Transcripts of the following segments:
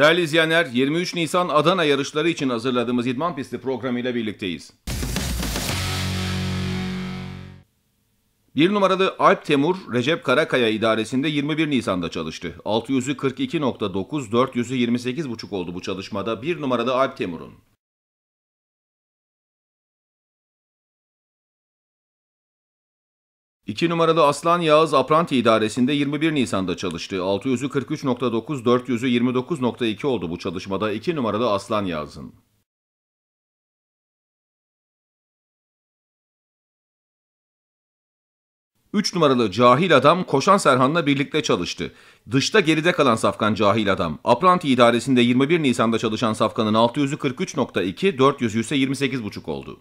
Değerli izleyenler 23 Nisan Adana yarışları için hazırladığımız İdman Pisti programıyla birlikteyiz. Bir numaralı Alp Temur, Recep Karakaya idaresinde 21 Nisan'da çalıştı. 600'ü 42.9, 400'ü 28.5 oldu bu çalışmada bir numaralı Alp Temur'un. 2 numaralı Aslan Yağız Apranti idaresinde 21 Nisan'da çalıştı. 600'ü 43.9, 400'ü 29.2 oldu bu çalışmada 2 numaralı Aslan Yağız'ın. Üç numaralı Cahil Adam Koşan Serhan'la birlikte çalıştı. Dışta geride kalan Safkan Cahil Adam. Apranti idaresinde 21 Nisan'da çalışan Safkan'ın 600'ü 43.2, ise 28.5 oldu.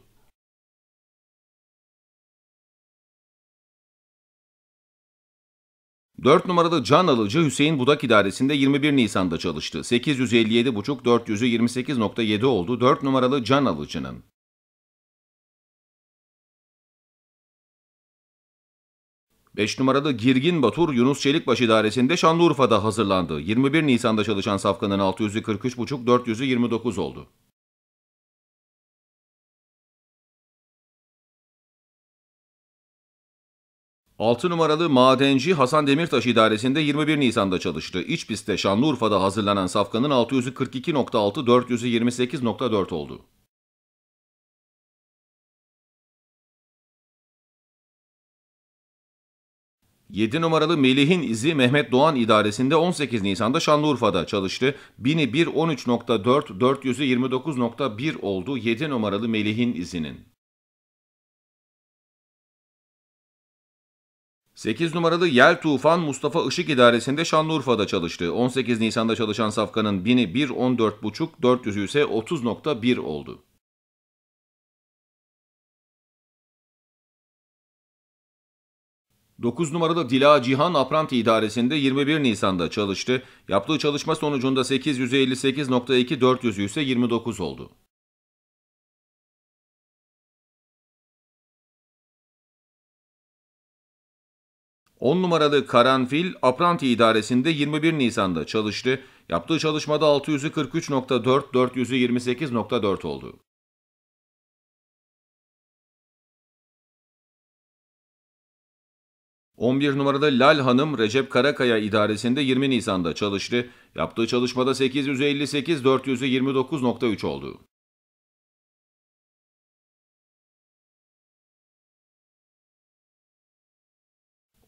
4 numaralı Can Alıcı Hüseyin Budak idaresinde 21 Nisan'da çalıştı. 857,5 400'ü 28.7 oldu 4 numaralı Can Alıcı'nın. Beş numaralı Girgin Batur, Yunus Çelikbaş idaresinde Şanlıurfa'da hazırlandı. 21 Nisan'da çalışan safkanın 600'ü 400'ü 29 oldu. 6 numaralı madenci Hasan Demirtaş idaresinde 21 Nisan'da çalıştı. İç pistte Şanlıurfa'da hazırlanan safkanın 642.6 428.4 oldu. Yedi numaralı Melih'in izi Mehmet Doğan idaresinde 18 Nisan'da Şanlıurfa'da çalıştı. 1001 13.4 429.1 oldu 7 numaralı Melih'in izinin. 8 numaralı Yel Tufan Mustafa Işık idaresinde Şanlıurfa'da çalıştı. 18 Nisan'da çalışan safkanın 1000'i 1.14.5, 400'ü ise 30.1 oldu. Dokuz numaralı Dila Cihan Apranti idaresinde 21 Nisan'da çalıştı. Yaptığı çalışma sonucunda 858.2 400'ü ise 29 oldu. 10 numaralı Karanfil, Apranti idaresinde 21 Nisan'da çalıştı. Yaptığı çalışmada 643.4, 428.4 oldu. bir numarada Lal Hanım Recep Karakaya idaresinde 20 Nisan'da çalıştı. Yaptığı çalışmada 858, 429.3 oldu.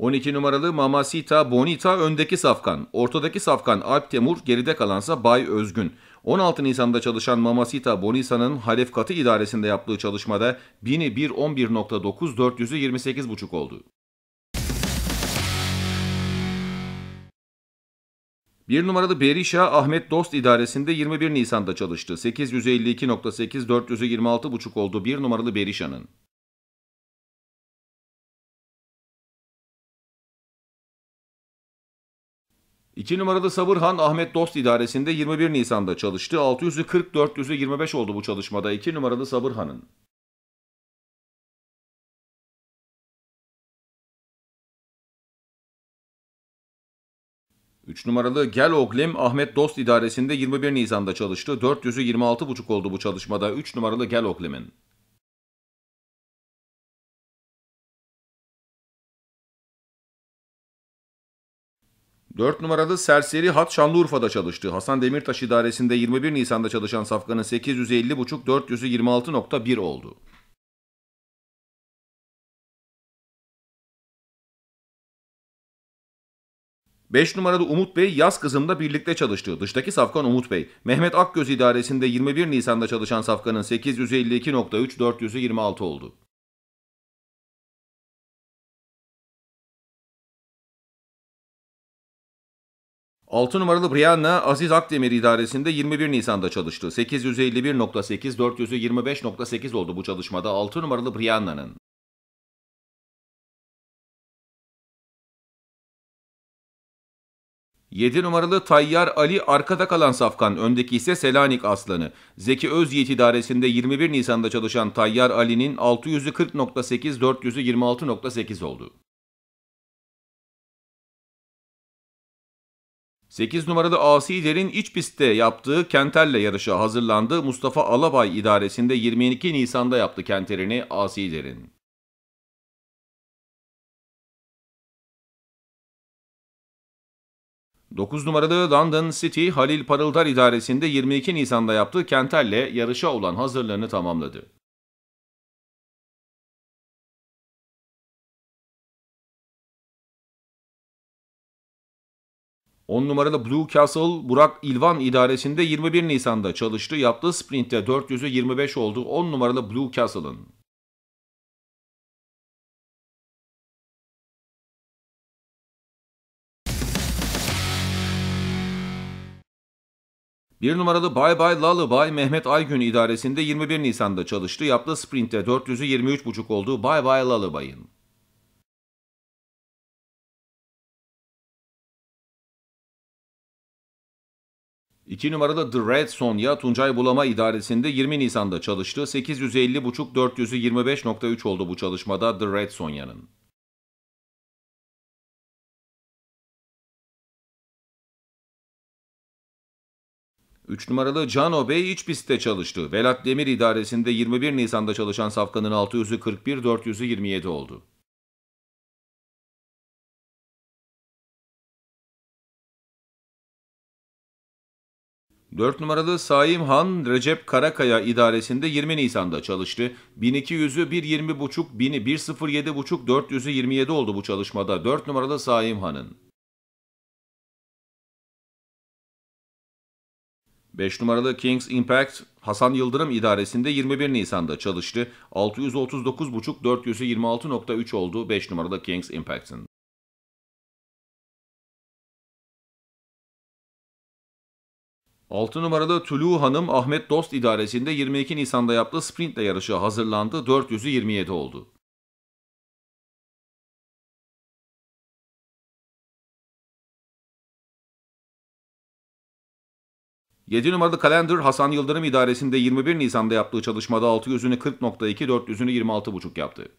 12 numaralı Mamasita Bonita öndeki safkan. Ortadaki safkan Alp Temur geride kalansa Bay Özgün. 16 Nisan'da çalışan Mamasita Bonisa'nın Halef Katı idaresinde yaptığı çalışmada 1000'i 1.11.9 28.5 oldu. Bir numaralı Berisha Ahmet Dost idaresinde 21 Nisan'da çalıştı. 852.8 426.5 oldu bir numaralı Berisha'nın. İki numaralı Sabır Han Ahmet Dost idaresinde 21 Nisan'da çalıştı. 600'ü 40, 400'ü 25 oldu bu çalışmada 2 numaralı Sabır Han'ın. Üç numaralı Gel Oglim Ahmet Dost idaresinde 21 Nisan'da çalıştı. 400'ü 26,5 oldu bu çalışmada 3 numaralı Gel Oglim'in. 4 numaralı serseri Hat Şanlıurfa'da çalıştı. Hasan Demirtaş idaresinde 21 Nisan'da çalışan safkanın 850.5 400'ü oldu. Beş numaralı Umut Bey yaz kızımda birlikte çalıştı. Dıştaki safkan Umut Bey. Mehmet Akgöz idaresinde 21 Nisan'da çalışan safkanın 852.3 400'ü oldu. 6 numaralı Brianna Aziz Akdemir idaresinde 21 Nisan'da çalıştı. 851.8, 425.8 oldu bu çalışmada 6 numaralı Brianna'nın. Yedi numaralı Tayyar Ali arkada kalan Safkan, öndeki ise Selanik Aslanı. Zeki Özyiğit idaresinde 21 Nisan'da çalışan Tayyar Ali'nin 640.8, 426.8 oldu. 8 numaralı Asiler'in iç pistte yaptığı Kenter'le yarışa hazırlandı. Mustafa Alabay idaresinde 22 Nisan'da yaptı Kenter'ini Asiler'in. Dokuz numaralı London City Halil Parıldar idaresinde 22 Nisan'da yaptığı Kenter'le yarışa olan hazırlığını tamamladı. 10 numaralı Blue Castle Burak İlvan idaresinde 21 Nisan'da çalıştı. Yaptığı sprintte 400'ü 25 oldu 10 numaralı Blue Castle'ın. Bir numaralı Bye Bye Lullaby Mehmet Aygün idaresinde 21 Nisan'da çalıştı. Yaptığı sprintte 400'ü 23,5 oldu Bye Bye Lullaby'ın. İki numaralı The Red Sonya Tuncay Bulama İdaresi'nde 20 Nisan'da çalıştı. 850.5 400'ü 25.3 oldu bu çalışmada The Red Sonya'nın. Üç numaralı Cano Bey iç pistte çalıştı. Velat Demir İdaresi'nde 21 Nisan'da çalışan safkanın 641-427 oldu. 4 numaralı Saim Han Recep Karakaya idaresinde 20 Nisan'da çalıştı. 1200'ü 1.20.5, 1000'i 1.07.5, 400'ü 27 oldu bu çalışmada 4 numaralı Saim Han'ın. 5 numaralı Kings Impact Hasan Yıldırım idaresinde 21 Nisan'da çalıştı. 639.5 426.3 oldu 5 numaralı Kings Impact'ın. 6 numaralı Tülü Hanım Ahmet Dost idaresinde 22 Nisan'da yaptığı sprintle yarışı hazırlandı. 427 oldu. Yedi numaralı kalender Hasan Yıldırım idaresinde 21 Nisan'da yaptığı çalışmada 600'ünü 40.2, 400'ünü 26.5 yaptı.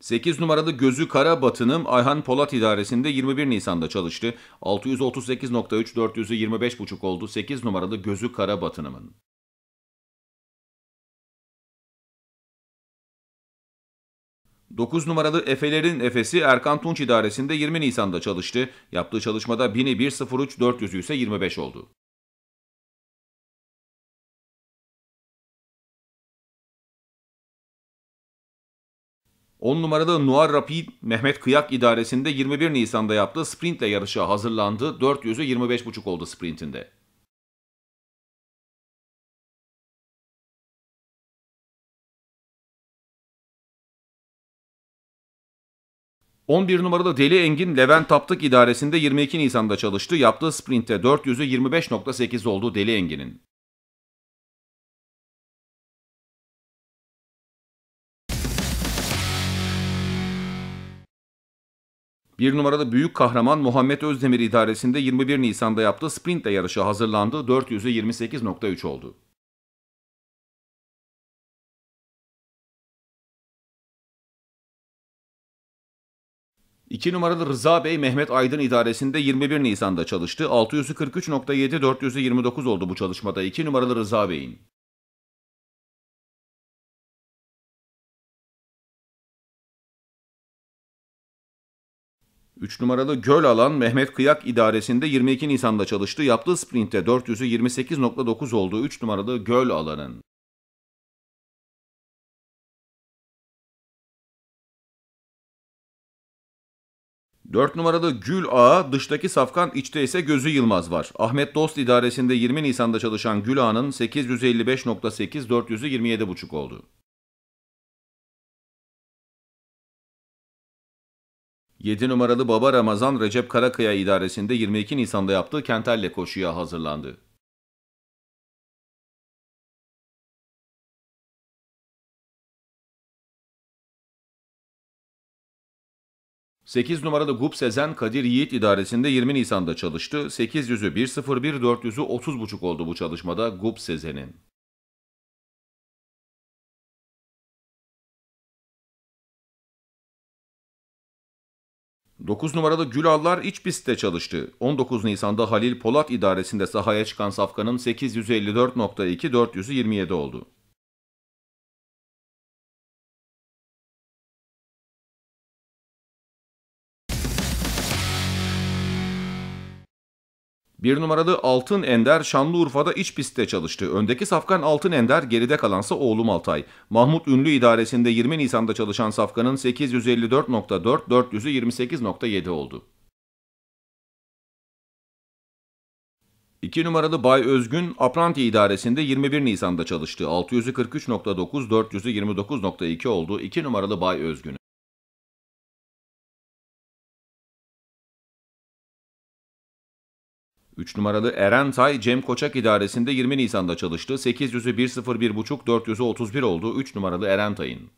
8 numaralı Gözü Kara Batınım Ayhan Polat idaresinde 21 Nisan'da çalıştı. 638.3 400'ü 25.5 oldu 8 numaralı Gözü Kara Batınım'ın. Dokuz numaralı Efelerin Efesi Erkan Tunç idaresinde 20 Nisan'da çalıştı. Yaptığı çalışmada 1000'i 103 400'ü ise 25 oldu. 10 numaralı Noir Rapid Mehmet Kıyak idaresinde 21 Nisan'da yaptığı sprintle yarışa hazırlandı. 400'ü 25,5 oldu sprintinde. On bir numaralı Deli Engin Levent Taptık idaresinde 22 Nisan'da çalıştı. Yaptığı sprintte 400'ü 25.8 oldu Deli Engin'in. Bir numaralı büyük kahraman Muhammed Özdemir idaresinde 21 Nisan'da yaptığı sprintle yarışı hazırlandı. 400'ü 28.3 oldu. İki numaralı Rıza Bey Mehmet Aydın idaresinde 21 Nisan'da çalıştı. 643.7 429 oldu bu çalışmada 2 numaralı Rıza Bey'in. 3 numaralı göl alan Mehmet Kıyak idaresinde 22 Nisan'da çalıştı. Yaptığı sprintte 400'ü 28.9 oldu 3 numaralı göl alanın. Dört numaralı Gül Ağa, dıştaki safkan içte ise Gözü Yılmaz var. Ahmet Dost idaresinde 20 Nisan'da çalışan Gül Ağa'nın 855.8, 400'ü 27.5 oldu. 7 numaralı baba Ramazan Recep Karakaya idaresinde 22 Nisan'da yaptığı Kentelle koşuya hazırlandı. Sekiz numaralı Gup Sezen Kadir Yiğit idaresinde 20 Nisan'da çalıştı. 800'ü 1.01, 400'ü 30.5 oldu bu çalışmada Gup Sezen'in. 9 numarada Gülallar iç pistte çalıştı. 19 Nisan'da Halil Polat idaresinde sahaya çıkan safkanın 854.2 427 oldu. Bir numaralı Altın Ender Şanlıurfa'da iç pistte çalıştı. Öndeki Safkan Altın Ender geride kalansa oğlum Altay. Mahmut Ünlü idaresinde 20 Nisan'da çalışan Safkan'ın 854.4, 400'ü oldu. 2 numaralı Bay Özgün, Apranti idaresinde 21 Nisan'da çalıştı. 643.9, 400'ü oldu 2 numaralı Bay Özgün. 3 numaralı Eren Tay, Cem Koçak idaresinde 20 Nisan'da çalıştı. 800'ü 1.01.5, 400'ü 31 oldu 3 numaralı Eren Tay'ın.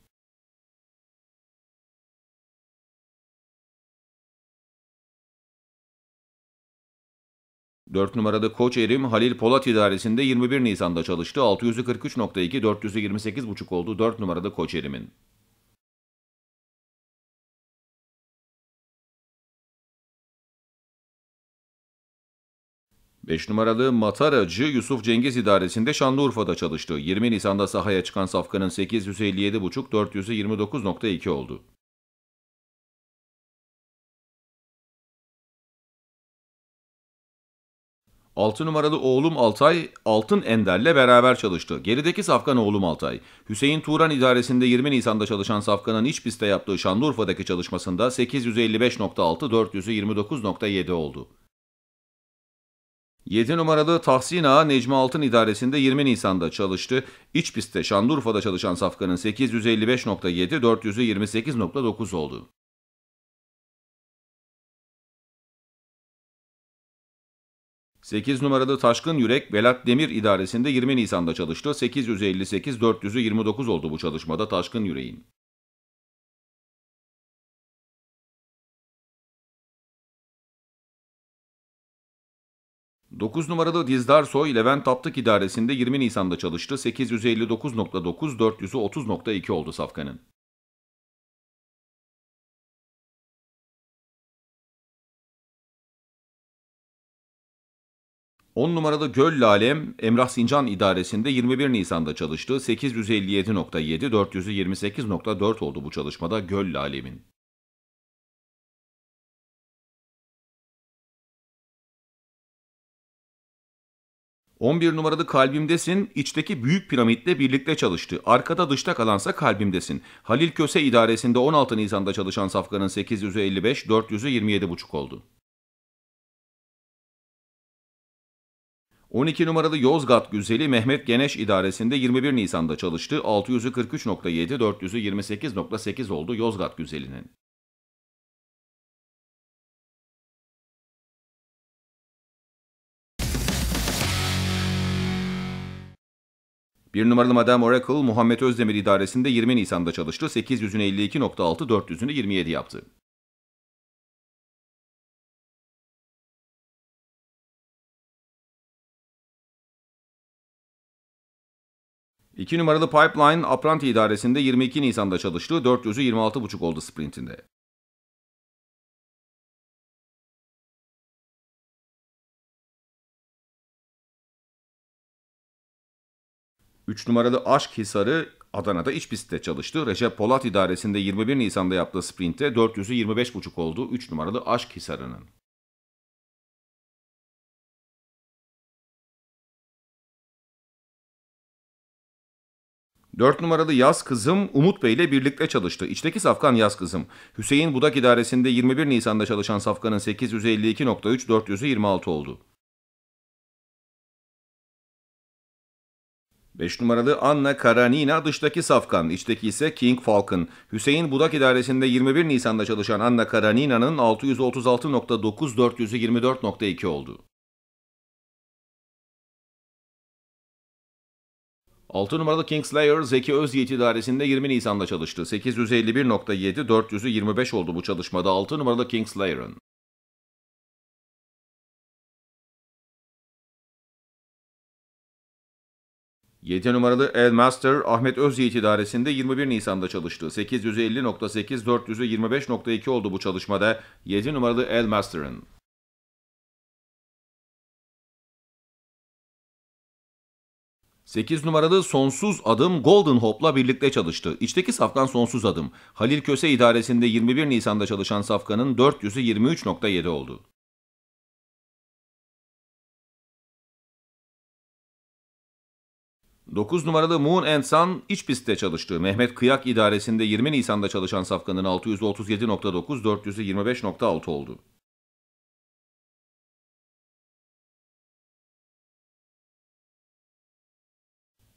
Dört numaralı Koç Erim, Halil Polat idaresinde 21 Nisan'da çalıştı. 643.2, 428.5 oldu 4 numaralı Koç Erim'in. 5 numaralı Mataracı Yusuf Cengiz idaresinde Şanlıurfa'da çalıştı. 20 Nisan'da sahaya çıkan safkanın 857,5 400'ü oldu. Altı numaralı oğlum Altay, Altın Ender'le beraber çalıştı. Gerideki Safkan oğlum Altay. Hüseyin Turan idaresinde 20 Nisan'da çalışan Safkan'ın iç pistte yaptığı Şanlıurfa'daki çalışmasında 855.6, 400'ü oldu. 7 numaralı Tahsin Ağa Necmi Altın idaresinde 20 Nisan'da çalıştı. İç pistte Şanlıurfa'da çalışan safkanın 855.7, 428.9 oldu. Sekiz numaralı Taşkın Yürek Velat Demir idaresinde 20 Nisan'da çalıştı. 858 429 oldu bu çalışmada Taşkın Yüreğin. 9 numaralı Dizdar Soy, Levent Taptık idaresinde 20 Nisan'da çalıştı. 859.9, 400'ü 30.2 oldu safkanın. On numaralı Göl Lalem, Emrah Sincan idaresinde 21 Nisan'da çalıştı. 857.7, 428.4 oldu bu çalışmada Göl Lalem'in. 11 numaralı kalbimdesin, içteki büyük piramitle birlikte çalıştı. Arkada dışta kalansa kalbimdesin. Halil Köse idaresinde 16 Nisan'da çalışan safkanın 800'ü 55, 400'ü 27,5 oldu. 12 numaralı Yozgat Güzeli Mehmet Geneş idaresinde 21 Nisan'da çalıştı. 643.7, 400'ü 28.8 oldu Yozgat Güzeli'nin. Bir numaralı Madame Oracle, Muhammed Özdemir idaresinde 20 Nisan'da çalıştı. 800'üne 52.6, 400'ünü 27 yaptı. İki numaralı Pipeline, Apranti idaresinde 22 Nisan'da çalıştı. 400'ü 26.5 oldu sprintinde. 3 numaralı Aşk Hisarı Adana'da iç pistte çalıştı. Recep Polat idaresinde 21 Nisan'da yaptığı sprintte 400'ü 25,5 oldu 3 numaralı Aşk Hisarı'nın. Dört numaralı Yaz Kızım Umut Bey ile birlikte çalıştı. İçteki safkan Yaz Kızım. Hüseyin Budak idaresinde 21 Nisan'da çalışan safkanın 852.3 400'ü 26 oldu. 5 numaralı Anna Karanina dıştaki safkan, içteki ise King Falcon. Hüseyin Budak idaresinde 21 Nisan'da çalışan Anna Karanina'nın 636.9424.2 oldu. 6 numaralı Kingslayer Zeki Özyiğit idaresinde 20 Nisan'da çalıştı. 851.7 400'ü oldu bu çalışmada 6 numaralı Kingslayerın. 7 numaralı El Master, Ahmet Özyiğit idaresinde 21 Nisan'da çalıştı. 850.8, 400'ü 25.2 oldu bu çalışmada 7 numaralı El Master'ın. Sekiz numaralı Sonsuz Adım Golden Hope'la birlikte çalıştı. İçteki safkan Sonsuz Adım. Halil Köse idaresinde 21 Nisan'da çalışan safkanın 400'ü 23.7 oldu. 9 numaralı Moon and Sun iç pistte çalıştığı Mehmet Kıyak idaresinde 20 Nisan'da çalışan safkanın 637.9, 425.6 oldu.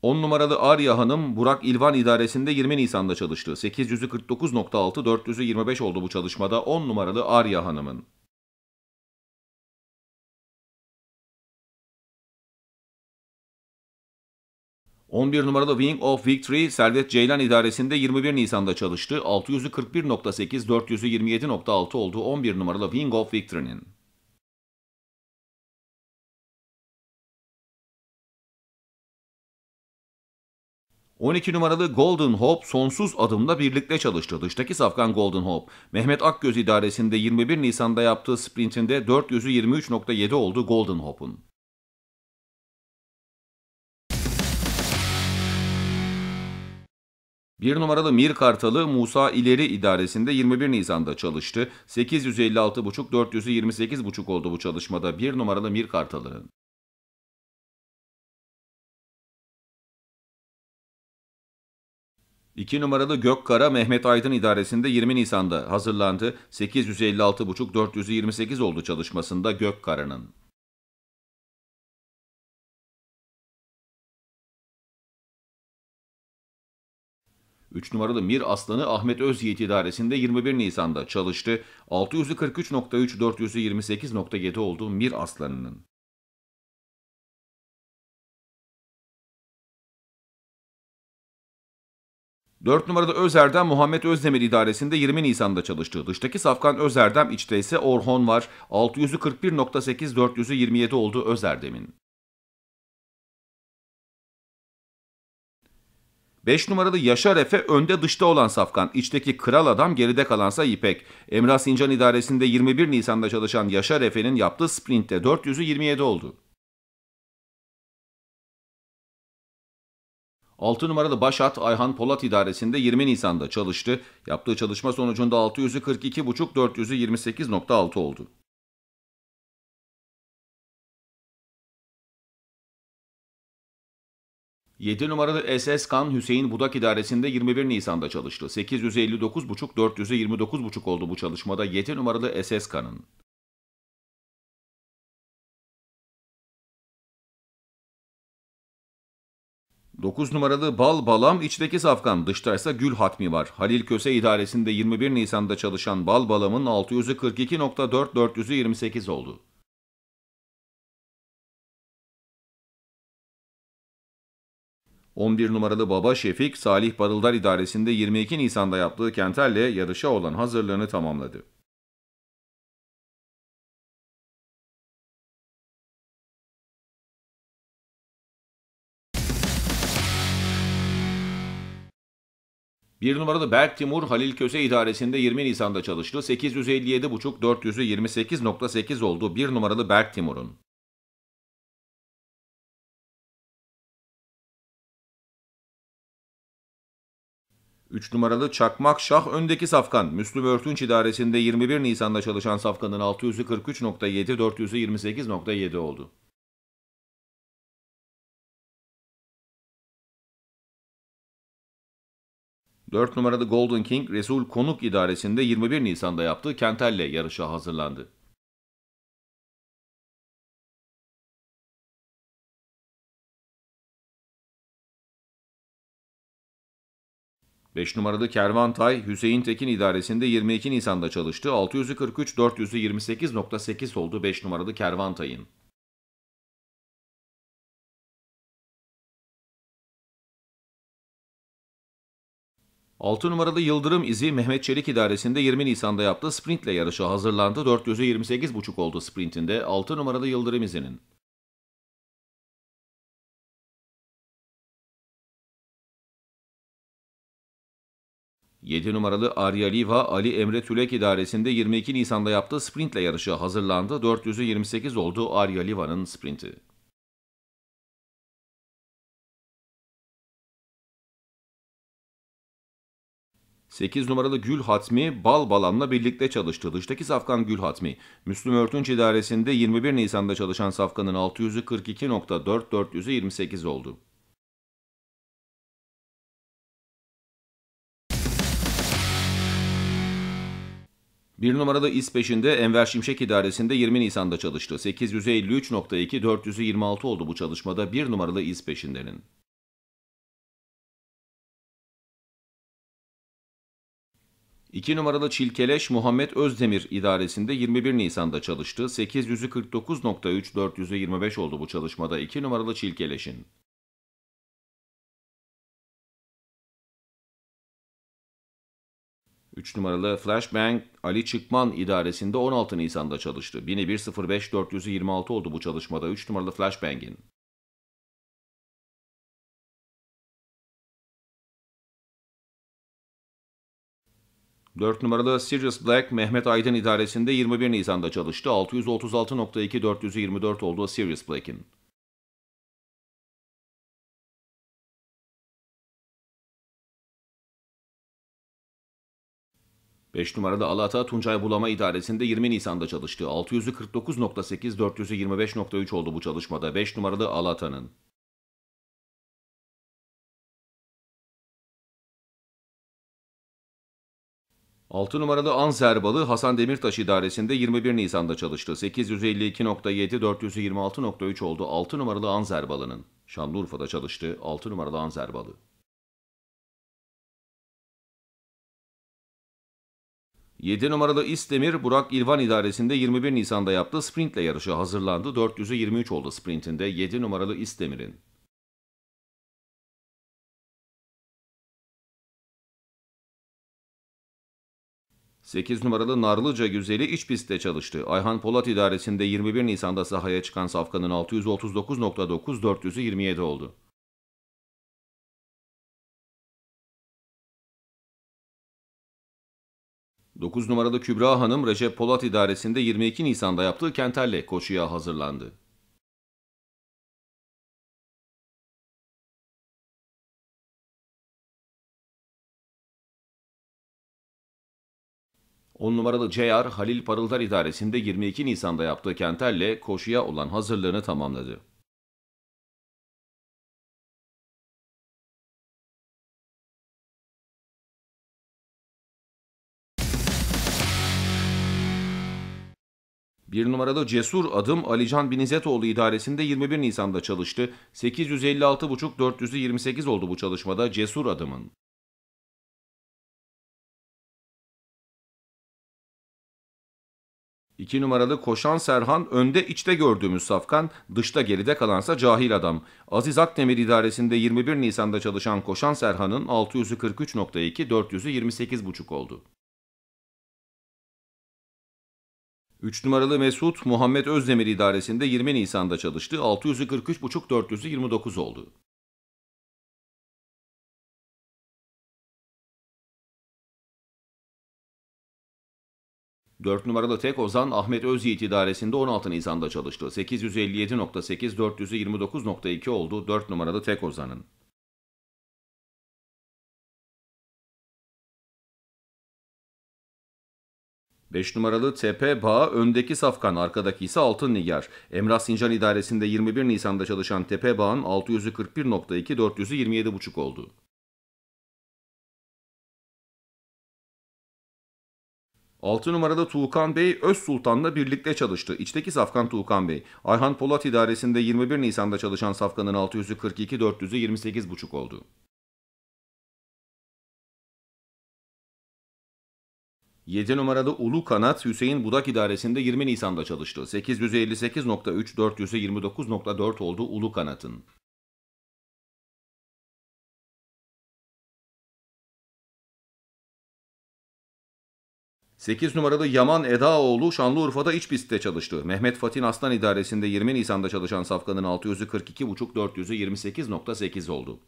On numaralı Arya Hanım, Burak İlvan idaresinde 20 Nisan'da çalıştı. 849.6, 425 oldu bu çalışmada 10 numaralı Arya Hanım'ın. 11 numaralı Wing of Victory Servet Ceylan idaresinde 21 Nisan'da çalıştı. 641.8 427.6 400'ü oldu 11 numaralı Wing of Victory'nin. ...12 numaralı Golden Hope sonsuz adımla birlikte çalıştı. Dıştaki safkan Golden Hope. Mehmet Akgöz idaresinde 21 Nisan'da yaptığı sprintinde 423.7 oldu Golden Hope'un. Bir numaralı Mir Kartalı Musa İleri idaresinde 21 Nisan'da çalıştı. 856,5 428,5 oldu bu çalışmada bir numaralı Mir Kartalı'nın. İki numaralı Gökkara Mehmet Aydın idaresinde 20 Nisan'da hazırlandı. 856,5 428 oldu çalışmasında Gökkara'nın. 3 numaralı Mir Aslanı Ahmet Öz Yiğit idaresinde 21 Nisan'da çalıştı. 643.3 428.7 oldu Mir Aslanı'nın. Dört numarada Özerdem Muhammed Özdemir idaresinde 20 Nisan'da çalıştı. Dıştaki Safkan Özerdem, içte ise Orhon var. 641.8 427 oldu Özerdem'in. 5 numaralı Yaşar Efe önde dışta olan Safkan. İçteki kral adam geride kalansa İpek. Emrah Sincan idaresinde 21 Nisan'da çalışan Yaşar Efe'nin yaptığı sprintte 400'ü 27 oldu. 6 numaralı Başat Ayhan Polat idaresinde 20 Nisan'da çalıştı. Yaptığı çalışma sonucunda 600'ü 42,5 400'ü 28,6 oldu. 7 numaralı SS Kan Hüseyin Budak İdaresi'nde 21 Nisan'da çalıştı. 859,5 429,5 oldu bu çalışmada 7 numaralı SS Kan'ın. Dokuz numaralı Bal Balam içteki safkan, dışta ise Gül Hatmi var. Halil Köse idaresinde 21 Nisan'da çalışan Bal Balam'ın 642.4 428 oldu. 11 numaralı baba Şefik, Salih Barıldar idaresinde 22 Nisan'da yaptığı Kentel'le yarışa olan hazırlığını tamamladı. Bir numaralı Berk Timur Halil Köse idaresinde 20 Nisan'da çalıştı. 857.5 428.8 oldu bir numaralı Berk Timur'un. 3 numaralı Çakmak Şah öndeki safkan. Müslüm Örtünç idaresinde 21 Nisan'da çalışan safkanın 643.7, 428.7 oldu. Dört numaralı Golden King Resul Konuk idaresinde 21 Nisan'da yaptığı Kentel'le yarışa hazırlandı. 5 numaralı Kervantay, Hüseyin Tekin idaresinde 22 Nisan'da çalıştı. 643 428.8 oldu 5 numaralı Kervantay'ın. Altı numaralı Yıldırım izi Mehmet Çelik idaresinde 20 Nisan'da yaptı. Sprintle yarışa hazırlandı. 428,5 oldu sprintinde. Altı numaralı Yıldırım izinin. 7 numaralı Aryaliva Ali Emre Tülek idaresinde 22 Nisan'da yaptığı sprintle yarışı hazırlandı. 428 oldu Aryaliva'nın sprinti. Sekiz numaralı Gül Hatmi Bal Balan'la birlikte çalıştı. Dıştaki safkan Gül Hatmi. Müslüm Örtünç idaresinde 21 Nisan'da çalışan safkanın 600'ü 428 oldu. Bir numaralı İS peşinde Enver Şimşek idaresinde 20 Nisan'da çalıştı. 853.2 426 oldu bu çalışmada bir numaralı İS peşindenin. İki numaralı Çilkeleş Muhammed Özdemir idaresinde 21 Nisan'da çalıştı. 849.3 425 oldu bu çalışmada iki numaralı Çilkeleş'in. 3 numaralı Flashbang Ali Çıkman idaresinde 16 Nisan'da çalıştı. 1005 oldu bu çalışmada 3 numaralı Flashbang'in. Dört numaralı Sirius Black Mehmet Aydın idaresinde 21 Nisan'da çalıştı. 636.2424 oldu Sirius Black'in. 5 numarada Alata Tuncay Bulama İdaresi'nde 20 Nisan'da çalıştı. 649.8, 425.3 oldu bu çalışmada 5 numaralı Alata'nın. Altı numaralı Anserbalı Hasan Demirtaş İdaresi'nde 21 Nisan'da çalıştı. 852.7, 426.3 oldu 6 numaralı Anserbalı'nın. Şanlıurfa'da çalıştı 6 numaralı Anserbalı. 7 numaralı İstemir Burak İlvan idaresinde 21 Nisan'da yaptığı sprintle yarışı hazırlandı. 423 oldu sprintinde 7 numaralı İstemir'in. Sekiz numaralı Narlıca Güzeli iç pistte çalıştı. Ayhan Polat idaresinde 21 Nisan'da sahaya çıkan safkanın 639.9 400'ü oldu. 9 numaralı Kübra Hanım Recep Polat idaresinde 22 Nisan'da yaptığı Kenterle koşuya hazırlandı. On numaralı CR Halil Parıldar idaresinde 22 Nisan'da yaptığı Kenterle koşuya olan hazırlığını tamamladı. Bir numarada cesur adım Alican Binizetoğlu idaresinde 21 Nisan'da çalıştı. 856,5 oldu bu çalışmada cesur adımın. İki numaralı koşan Serhan önde içte gördüğümüz Safkan, dışta geride kalansa cahil adam. Aziz Akdemir idaresinde 21 Nisan'da çalışan koşan Serhan'ın 600'ü 43.2, oldu. 3 numaralı Mesut Muhammed Özdemir idaresinde 20 Nisan'da çalıştı. 643,5 400'ü oldu. Dört numaralı tek Ozan Ahmet Özyiğit idaresinde 16 Nisan'da çalıştı. 857.8 429.2 oldu 4 numaralı tek Ozan'ın. 5 numaralı TP Bağ öndeki Safkan, arkadaki ise Altın Nigar. Emrah Sincan idaresinde 21 Nisan'da çalışan TP Bağ'ın 641.2 427.5 oldu. Altı numaralı Tuğkan Bey Öz Sultan'la birlikte çalıştı. İçteki Safkan Tuğkan Bey. Ayhan Polat idaresinde 21 Nisan'da çalışan Safkan'ın 642 428.5 oldu. 7 numaralı Ulu Kanat Hüseyin Budak idaresinde 20 Nisan'da çalıştı. 858.3 429.4 oldu Ulu Kanat'ın. Sekiz numaralı Yaman Edaoğlu Şanlıurfa'da iç pistte çalıştı. Mehmet Fatih Aslan İdaresi'nde 20 Nisan'da çalışan safkanın 642.5 428.8 oldu.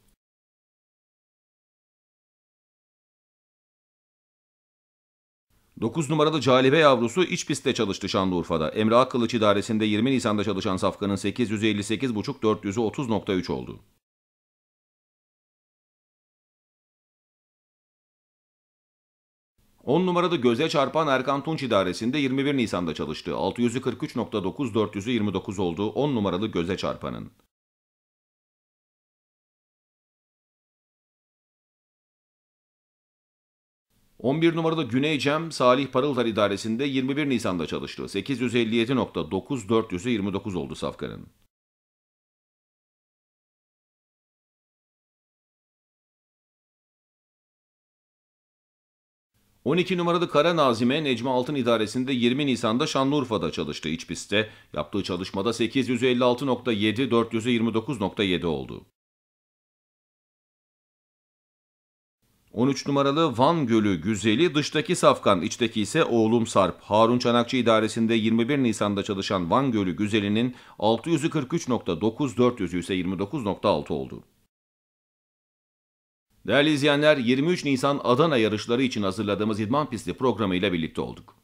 9 numaralı Calibe yavrusu iç pistte çalıştı Şanlıurfa'da. Emre Akkılıç idaresinde 20 Nisan'da çalışan safkanın 858,5 400'ü 30.3 oldu. On numaralı göze çarpan Erkan Tunç idaresinde 21 Nisan'da çalıştı. 643.9 400'ü 29 oldu 10 numaralı göze çarpanın. 11 numaralı Güney Cem Salih Parıldar idaresinde 21 Nisan'da çalıştı. 857.9429 oldu safkanın. ...12 numaralı Kara Nazime Necmi Altın idaresinde 20 Nisan'da Şanlıurfa'da çalıştı iç pistte. Yaptığı çalışmada 856.7, 429.7 oldu. 13 numaralı Van Gölü Güzeli, dıştaki Safkan, içteki ise Oğlum Sarp. Harun Çanakçı idaresinde 21 Nisan'da çalışan Van Gölü Güzeli'nin 643.9, 400'ü ise 29.6 oldu. Değerli izleyenler, 23 Nisan Adana yarışları için hazırladığımız idman Pisti programı ile birlikte olduk.